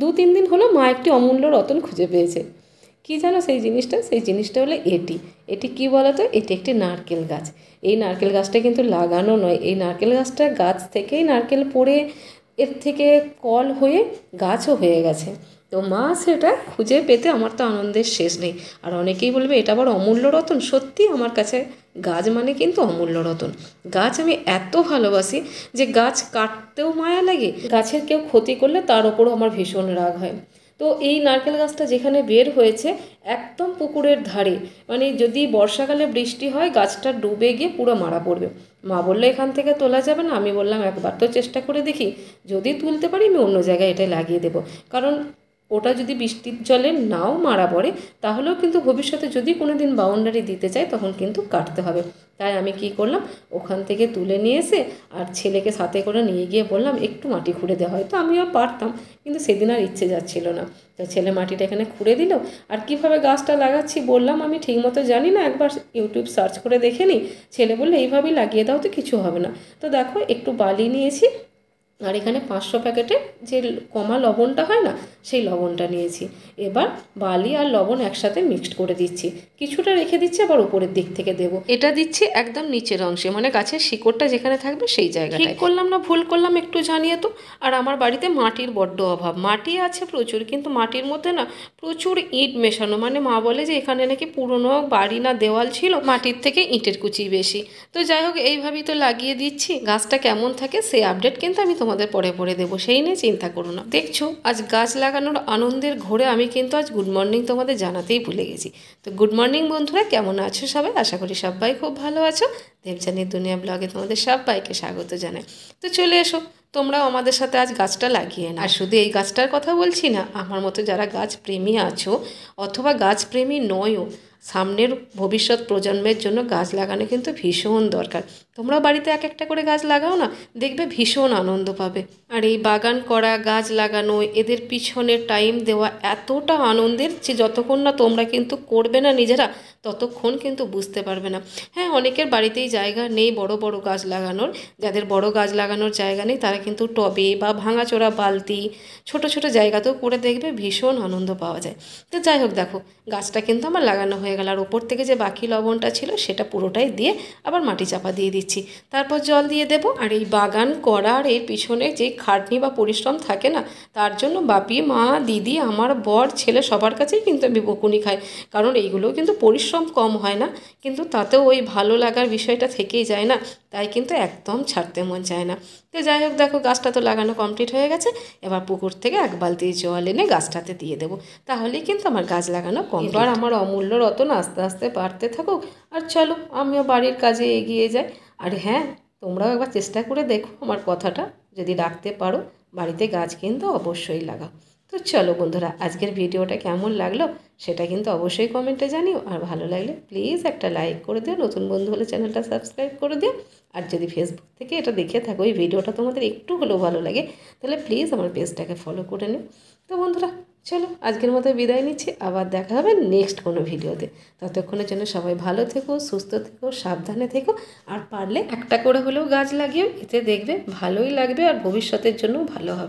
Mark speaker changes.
Speaker 1: দু তিন দিন হলো মা একটি অমূল্য রতন খুঁজে পেয়েছে কি জানো সেই জিনিসটা সেই জিনিসটা হলো এটি এটি কি বলো তো এটি একটি নারকেল গাছ এই নারকেল গাছটা কিন্তু লাগানো নয় এই নারকেল গাছটা গাছ থেকেই নারকেল পড়ে এর থেকে কল হয়ে গাছও হয়ে গেছে তো মা সেটা খুঁজে পেতে আমার তো আনন্দের শেষ নেই আর অনেকেই বলবে এটা আবার অমূল্য রতন সত্যি আমার কাছে গাছ মানে কিন্তু অমূল্য রতন গাছ আমি এত ভালোবাসি যে গাছ কাটতেও মায়া লাগে গাছের কেউ ক্ষতি করলে তার ওপরও আমার ভীষণ রাগ হয় তো এই নারকেল গাছটা যেখানে বের হয়েছে একদম পুকুরের ধারে মানে যদি বর্ষাকালে বৃষ্টি হয় গাছটা ডুবে গিয়ে পুরো মারা পড়বে মা বললো এখান থেকে তোলা যাবে না আমি বললাম একবার তো চেষ্টা করে দেখি যদি তুলতে পারি আমি অন্য জায়গায় এটা লাগিয়ে দেবো কারণ ওটা যদি বৃষ্টির জলে নাও মারা পড়ে তাহলেও কিন্তু ভবিষ্যতে যদি কোনো দিন বাউন্ডারি দিতে চাই তখন কিন্তু কাটতে হবে তাই আমি কি করলাম ওখান থেকে তুলে নিয়ে এসে আর ছেলেকে সাথে করে নিয়ে গিয়ে বললাম একটু মাটি খুঁড়ে দেওয়া হয়তো আমিও পারতাম কিন্তু সেদিন আর ইচ্ছে যাচ্ছিল না তো ছেলে মাটিটা এখানে খুঁড়ে দিল আর কিভাবে গাছটা লাগাচ্ছি বললাম আমি ঠিকমতো জানি না একবার ইউটিউব সার্চ করে দেখে নিই ছেলে বললে এইভাবেই লাগিয়ে দাও তো কিছু হবে না তো দেখো একটু বালি নিয়েছি আর এখানে পাঁচশো প্যাকেটে যে কমা লবণটা হয় না সেই লবণটা নিয়েছি এবার বালি আর লবণ একসাথে মিক্সড করে দিচ্ছি কিছুটা রেখে দিচ্ছি আবার উপরের দিক থেকে দেবো এটা দিচ্ছি একদম নিচের অংশে মানে গাছের শিকড়টা যেখানে থাকবে সেই জায়গায় ঠিক করলাম না ভুল করলাম একটু জানিয়ে তো আর আমার বাড়িতে মাটির বড্ড অভাব মাটি আছে প্রচুর কিন্তু মাটির মধ্যে না প্রচুর ইট মেশানো মানে মা বলে যে এখানে নাকি পুরনো বাড়ি না দেওয়াল ছিল মাটির থেকে ইটের কুচি বেশি তো যাই হোক এইভাবেই তো লাগিয়ে দিচ্ছি গাছটা কেমন থাকে সে আপডেট কিন্তু আমি তোমার তোমাদের পরে পরে দেবো সেই নিয়ে চিন্তা করো না দেখছো আজ গাছ লাগানোর আনন্দের ঘোরে আমি কিন্তু আজ গুড মর্নিং তোমাদের জানাতেই ভুলে গেছি তো গুড মর্নিং বন্ধুরা কেমন আছো সবাই আশা করি সবাই খুব ভালো আছো দেবজানির দুনিয়া ব্লগে তোমাদের সবাইকে স্বাগত জানাই তো চলে এসো তোমরাও আমাদের সাথে আজ গাছটা লাগিয়ে না আর শুধু এই গাছটার কথা বলছি না আমার মতো যারা গাছ প্রেমী আছো অথবা গাছ প্রেমী নয়ও সামনের ভবিষ্যৎ প্রজন্মের জন্য গাছ লাগানো কিন্তু ভীষণ দরকার তোমরাও বাড়িতে এক একটা করে গাছ লাগাও না দেখবে ভীষণ আনন্দ পাবে আর এই বাগান করা গাছ লাগানো এদের পিছনে টাইম দেওয়া এতটা আনন্দের যে যতক্ষণ না তোমরা কিন্তু করবে না নিজেরা ততক্ষণ কিন্তু বুঝতে পারবে না হ্যাঁ অনেকের বাড়িতেই জায়গা নেই বড় বড় গাছ লাগানোর যাদের বড় গাছ লাগানোর জায়গা নেই তারা কিন্তু টবে বা ভাঙাচোরা বালতি ছোট ছোট জায়গাতেও করে দেখবে ভীষণ আনন্দ পাওয়া যায় তো যাই হোক দেখো গাছটা কিন্তু আমার লাগানো হয়ে গেল আর ওপর থেকে যে বাকি লবণটা ছিল সেটা পুরোটাই দিয়ে আবার মাটি চাপা দিয়ে দিচ্ছি তারপর জল দিয়ে দেব আর এই বাগান করার এর পিছনে যে খাটনি বা পরিশ্রম থাকে না তার জন্য বাপি মা দিদি আমার বর ছেলে সবার কাছেই কিন্তু আমি বকুনি খাই কারণ এইগুলোও কিন্তু পরিশ্রম পরিশ্রম কম হয় না কিন্তু তাতেও ওই ভালো লাগার বিষয়টা থেকেই যায় না তাই কিন্তু একদম ছাড়তে মন চায় না তো যাই হোক দেখো গাছটা তো লাগানো কমপ্লিট হয়ে গেছে এবার পুকুর থেকে এক বালতি জল এনে গাছটাতে দিয়ে দেবো তাহলেই কিন্তু আমার গাছ লাগানো কম আর আমার অমূল্য রতন আস্তে আস্তে বাড়তে থাকুক আর চলো আমিও বাড়ির কাজে এগিয়ে যাই আর হ্যাঁ তোমরাও একবার চেষ্টা করে দেখো আমার কথাটা যদি রাখতে পারো বাড়িতে গাছ কিন্তু অবশ্যই লাগাও তো চলো বন্ধুরা আজকের ভিডিওটা কেমন লাগলো সেটা কিন্তু অবশ্যই কমেন্টে জানিও আর ভালো লাগলে প্লিজ একটা লাইক করে দিও নতুন বন্ধু হলে চ্যানেলটা সাবস্ক্রাইব করে দিও আর যদি ফেসবুক থেকে এটা দেখে থাকো এই ভিডিওটা তোমাদের একটু হলেও ভালো লাগে তাহলে প্লিজ আমার পেজটাকে ফলো করে নিও তো বন্ধুরা চলো আজকের মতো বিদায় নিচ্ছি আবার দেখা হবে নেক্সট কোনো ভিডিওতে ততক্ষণের জন্য সবাই ভালো থেকো সুস্থ থেকো সাবধানে থেকো আর পারলে একটা করে হলেও গাছ লাগিয়েও এতে দেখবে ভালোই লাগবে আর ভবিষ্যতের জন্য ভালো হবে